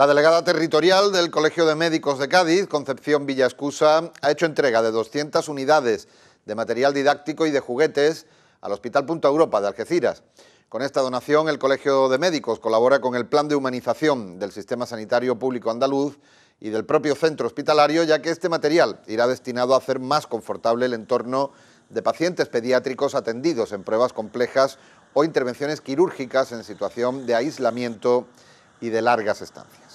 La delegada territorial del Colegio de Médicos de Cádiz, Concepción Villascusa, ha hecho entrega de 200 unidades de material didáctico y de juguetes al Hospital Punta Europa de Algeciras. Con esta donación, el Colegio de Médicos colabora con el Plan de Humanización del Sistema Sanitario Público Andaluz y del propio centro hospitalario, ya que este material irá destinado a hacer más confortable el entorno de pacientes pediátricos atendidos en pruebas complejas o intervenciones quirúrgicas en situación de aislamiento y de largas estancias.